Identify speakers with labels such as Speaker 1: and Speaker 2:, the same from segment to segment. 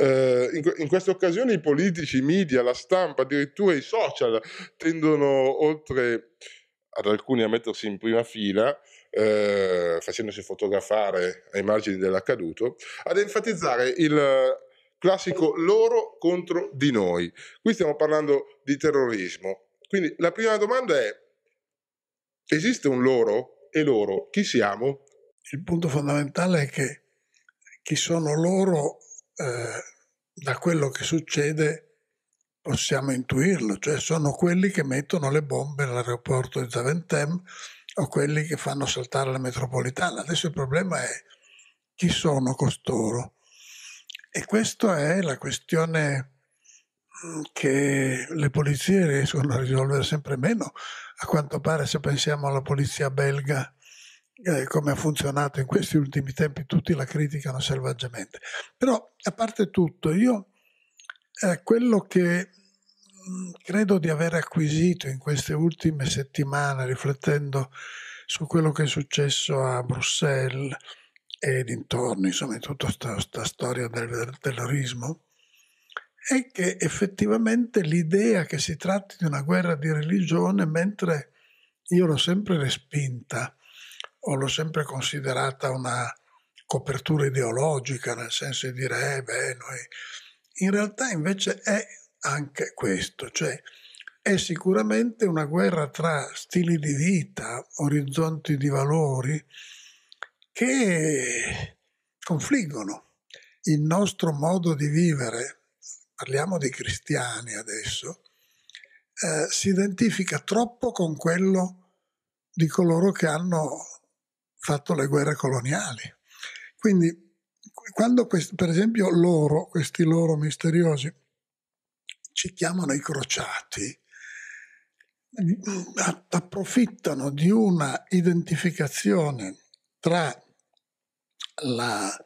Speaker 1: Eh, in, in queste occasioni i politici, i media, la stampa, addirittura i social tendono, oltre ad alcuni a mettersi in prima fila, eh, facendosi fotografare ai margini dell'accaduto, ad enfatizzare il classico loro contro di noi. Qui stiamo parlando di terrorismo. Quindi la prima domanda è, esiste un loro? E loro chi siamo? Il punto fondamentale è che chi sono loro eh, da quello che succede possiamo intuirlo, cioè sono quelli che mettono le bombe all'aeroporto di Zaventem o quelli che fanno saltare la metropolitana. Adesso il problema è chi sono costoro. E questa è la questione mm, che le polizie riescono a risolvere sempre meno. A quanto pare se pensiamo alla polizia belga eh, come ha funzionato in questi ultimi tempi, tutti la criticano selvaggiamente. Però, a parte tutto, io eh, quello che mm, credo di aver acquisito in queste ultime settimane, riflettendo su quello che è successo a Bruxelles e dintorni, insomma, in tutta questa storia del, del terrorismo, è che effettivamente l'idea che si tratti di una guerra di religione, mentre io l'ho sempre respinta, o l'ho sempre considerata una copertura ideologica, nel senso di dire, eh, beh, noi... In realtà invece è anche questo, cioè è sicuramente una guerra tra stili di vita, orizzonti di valori che confliggono. Il nostro modo di vivere, parliamo di cristiani adesso, eh, si identifica troppo con quello di coloro che hanno fatto le guerre coloniali. Quindi quando quest, per esempio loro, questi loro misteriosi, ci chiamano i crociati, mm, approfittano di una identificazione tra la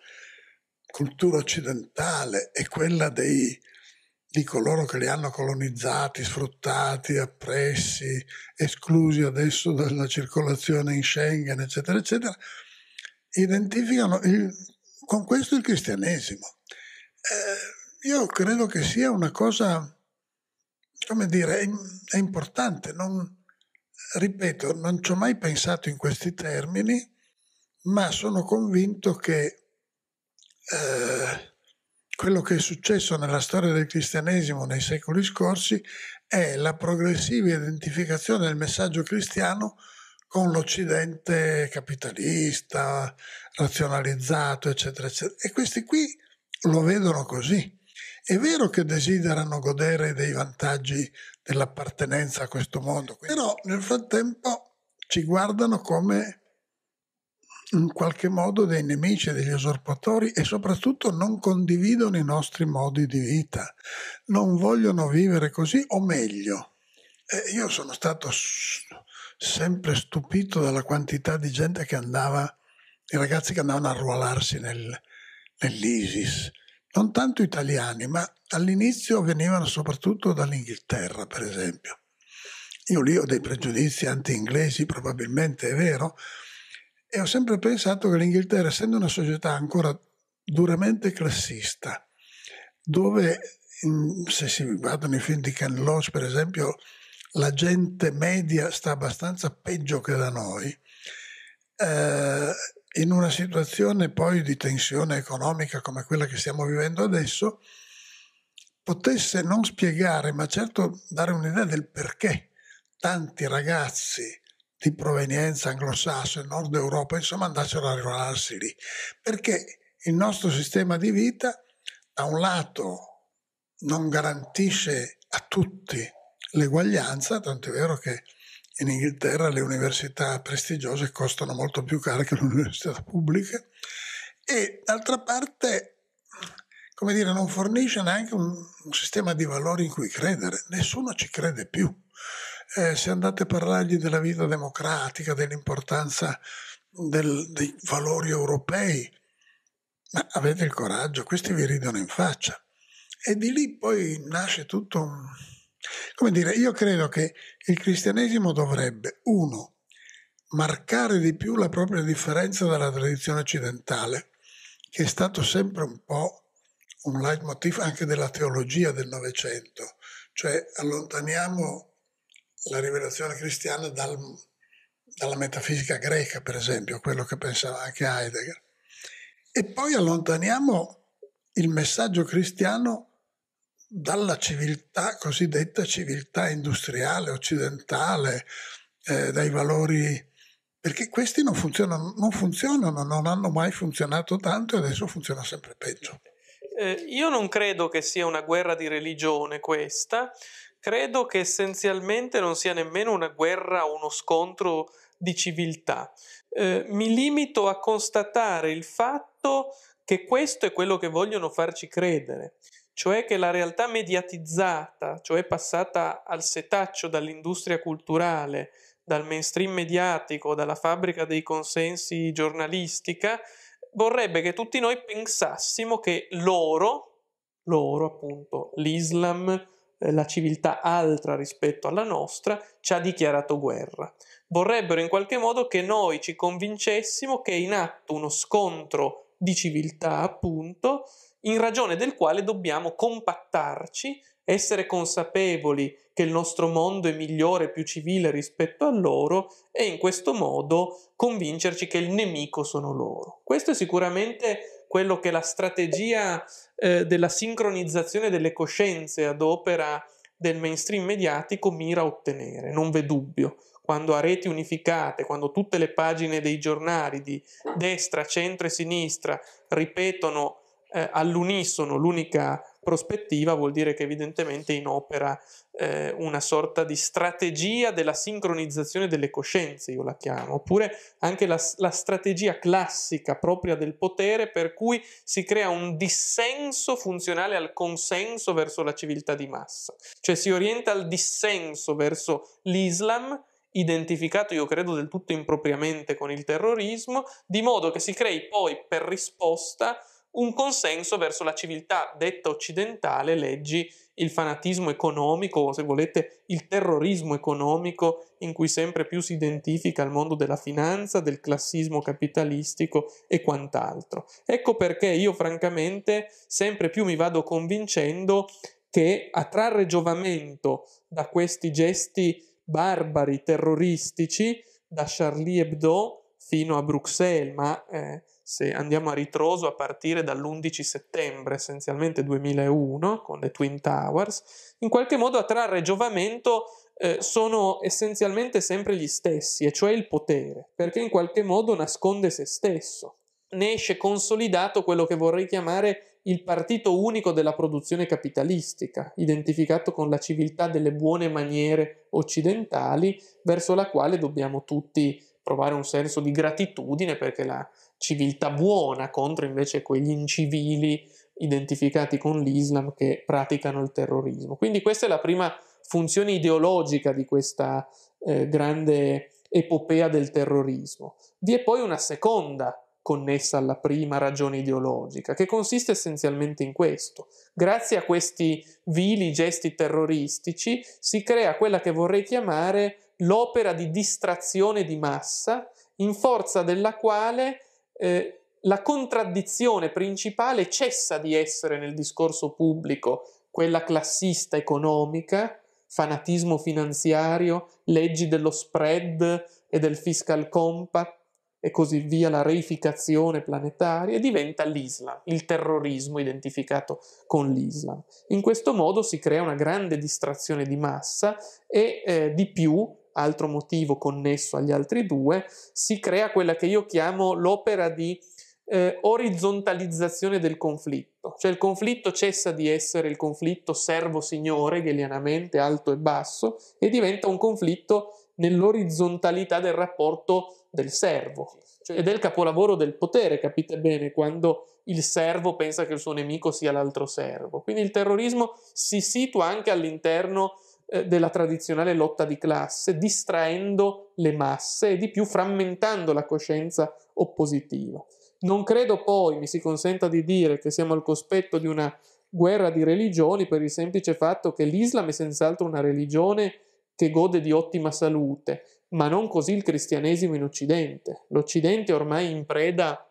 Speaker 1: cultura occidentale e quella dei di coloro che li hanno colonizzati, sfruttati, oppressi, esclusi adesso dalla circolazione in Schengen, eccetera, eccetera, identificano il, con questo il cristianesimo. Eh, io credo che sia una cosa, come dire, è, è importante. Non, ripeto, non ci ho mai pensato in questi termini, ma sono convinto che... Eh, quello che è successo nella storia del cristianesimo nei secoli scorsi è la progressiva identificazione del messaggio cristiano con l'Occidente capitalista, razionalizzato, eccetera, eccetera. E questi qui lo vedono così. È vero che desiderano godere dei vantaggi dell'appartenenza a questo mondo, però nel frattempo ci guardano come in qualche modo dei nemici, degli usurpatori e soprattutto non condividono i nostri modi di vita, non vogliono vivere così o meglio. Eh, io sono stato sempre stupito dalla quantità di gente che andava, i ragazzi che andavano a arruolarsi nel, nell'ISIS, non tanto italiani, ma all'inizio venivano soprattutto dall'Inghilterra, per esempio. Io lì ho dei pregiudizi anti-inglesi, probabilmente è vero, e ho sempre pensato che l'Inghilterra, essendo una società ancora duramente classista, dove se si guardano i film di Ken Loach, per esempio, la gente media sta abbastanza peggio che da noi, eh, in una situazione poi di tensione economica come quella che stiamo vivendo adesso, potesse non spiegare, ma certo dare un'idea del perché tanti ragazzi di provenienza anglosassone, Nord Europa, insomma andassero a regolarsi lì, perché il nostro sistema di vita da un lato non garantisce a tutti l'eguaglianza, tanto è vero che in Inghilterra le università prestigiose costano molto più caro che le università pubbliche e d'altra parte come dire, non fornisce neanche un, un sistema di valori in cui credere, nessuno ci crede più eh, se andate a parlargli della vita democratica, dell'importanza del, dei valori europei, ma avete il coraggio, questi vi ridono in faccia. E di lì poi nasce tutto un... Come dire, io credo che il cristianesimo dovrebbe, uno, marcare di più la propria differenza dalla tradizione occidentale, che è stato sempre un po' un leitmotiv anche della teologia del Novecento, cioè allontaniamo la rivelazione cristiana dal, dalla metafisica greca, per esempio, quello che pensava anche Heidegger. E poi allontaniamo il messaggio cristiano dalla civiltà, cosiddetta civiltà industriale, occidentale, eh, dai valori, perché questi non funzionano, non funzionano, non hanno mai funzionato tanto e adesso funziona sempre peggio.
Speaker 2: Eh, io non credo che sia una guerra di religione questa, credo che essenzialmente non sia nemmeno una guerra o uno scontro di civiltà. Eh, mi limito a constatare il fatto che questo è quello che vogliono farci credere, cioè che la realtà mediatizzata, cioè passata al setaccio dall'industria culturale, dal mainstream mediatico, dalla fabbrica dei consensi giornalistica, vorrebbe che tutti noi pensassimo che loro, loro appunto, l'Islam, eh, la civiltà altra rispetto alla nostra, ci ha dichiarato guerra. Vorrebbero in qualche modo che noi ci convincessimo che è in atto uno scontro di civiltà, appunto, in ragione del quale dobbiamo compattarci, essere consapevoli che il nostro mondo è migliore, e più civile rispetto a loro e in questo modo convincerci che il nemico sono loro. Questo è sicuramente quello che la strategia eh, della sincronizzazione delle coscienze ad opera del mainstream mediatico mira a ottenere, non v'è dubbio. Quando a reti unificate, quando tutte le pagine dei giornali di destra, centro e sinistra ripetono eh, all'unisono l'unica prospettiva vuol dire che evidentemente in opera eh, una sorta di strategia della sincronizzazione delle coscienze, io la chiamo, oppure anche la, la strategia classica propria del potere per cui si crea un dissenso funzionale al consenso verso la civiltà di massa, cioè si orienta al dissenso verso l'Islam identificato, io credo, del tutto impropriamente con il terrorismo, di modo che si crei poi per risposta un consenso verso la civiltà detta occidentale, leggi il fanatismo economico o se volete il terrorismo economico in cui sempre più si identifica il mondo della finanza, del classismo capitalistico e quant'altro. Ecco perché io francamente sempre più mi vado convincendo che a trarre giovamento da questi gesti barbari terroristici, da Charlie Hebdo fino a Bruxelles, ma eh, se andiamo a ritroso a partire dall'11 settembre essenzialmente 2001 con le Twin Towers, in qualche modo a trarre giovamento eh, sono essenzialmente sempre gli stessi, e cioè il potere, perché in qualche modo nasconde se stesso. Ne esce consolidato quello che vorrei chiamare il partito unico della produzione capitalistica, identificato con la civiltà delle buone maniere occidentali, verso la quale dobbiamo tutti provare un senso di gratitudine perché la civiltà buona contro invece quegli incivili identificati con l'Islam che praticano il terrorismo. Quindi questa è la prima funzione ideologica di questa eh, grande epopea del terrorismo. Vi è poi una seconda connessa alla prima ragione ideologica, che consiste essenzialmente in questo. Grazie a questi vili gesti terroristici si crea quella che vorrei chiamare l'opera di distrazione di massa in forza della quale eh, la contraddizione principale cessa di essere nel discorso pubblico quella classista economica, fanatismo finanziario, leggi dello spread e del fiscal compact e così via, la reificazione planetaria, e diventa l'Islam, il terrorismo identificato con l'Islam. In questo modo si crea una grande distrazione di massa e eh, di più altro motivo connesso agli altri due, si crea quella che io chiamo l'opera di eh, orizzontalizzazione del conflitto, cioè il conflitto cessa di essere il conflitto servo-signore, ghelianamente alto e basso, e diventa un conflitto nell'orizzontalità del rapporto del servo, cioè ed è il capolavoro del potere, capite bene, quando il servo pensa che il suo nemico sia l'altro servo. Quindi il terrorismo si situa anche all'interno eh, della tradizionale lotta di classe, distraendo le masse e di più frammentando la coscienza oppositiva. Non credo poi, mi si consenta di dire, che siamo al cospetto di una guerra di religioni per il semplice fatto che l'Islam è senz'altro una religione che gode di ottima salute, ma non così il cristianesimo in Occidente. L'Occidente è ormai in preda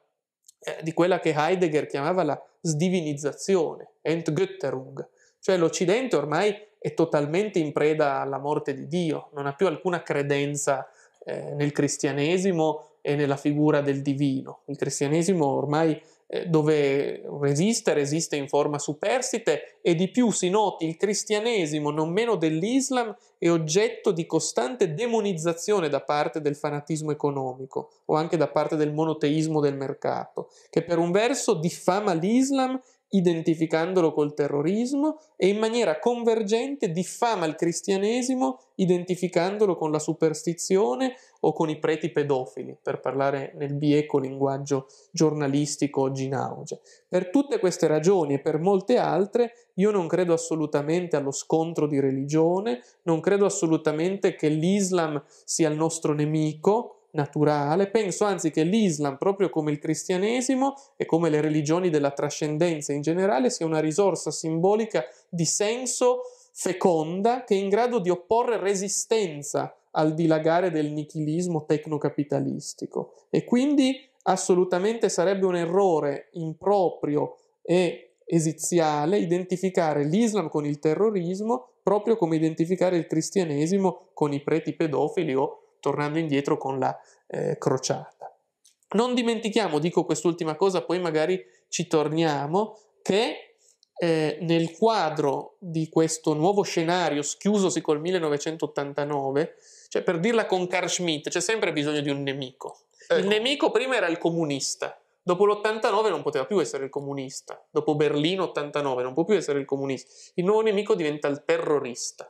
Speaker 2: eh, di quella che Heidegger chiamava la sdivinizzazione, Entgötterung, cioè l'Occidente ormai è totalmente in preda alla morte di Dio, non ha più alcuna credenza eh, nel cristianesimo e nella figura del divino. Il cristianesimo ormai eh, dove resiste, resiste in forma superstite e di più si noti il cristianesimo, non meno dell'Islam, è oggetto di costante demonizzazione da parte del fanatismo economico o anche da parte del monoteismo del mercato, che per un verso diffama l'Islam identificandolo col terrorismo e in maniera convergente diffama il cristianesimo identificandolo con la superstizione o con i preti pedofili, per parlare nel bieco linguaggio giornalistico oggi in auge. Per tutte queste ragioni e per molte altre io non credo assolutamente allo scontro di religione, non credo assolutamente che l'Islam sia il nostro nemico, naturale, penso anzi che l'Islam, proprio come il cristianesimo e come le religioni della trascendenza in generale, sia una risorsa simbolica di senso feconda che è in grado di opporre resistenza al dilagare del nichilismo tecnocapitalistico e quindi assolutamente sarebbe un errore improprio e esiziale identificare l'Islam con il terrorismo proprio come identificare il cristianesimo con i preti pedofili o tornando indietro con la eh, crociata. Non dimentichiamo, dico quest'ultima cosa, poi magari ci torniamo, che eh, nel quadro di questo nuovo scenario schiusosi col 1989, cioè per dirla con Carl Schmitt, c'è sempre bisogno di un nemico. Ecco. Il nemico prima era il comunista, Dopo l'89 non poteva più essere il comunista, dopo Berlino 89 non può più essere il comunista, il nuovo nemico diventa il terrorista.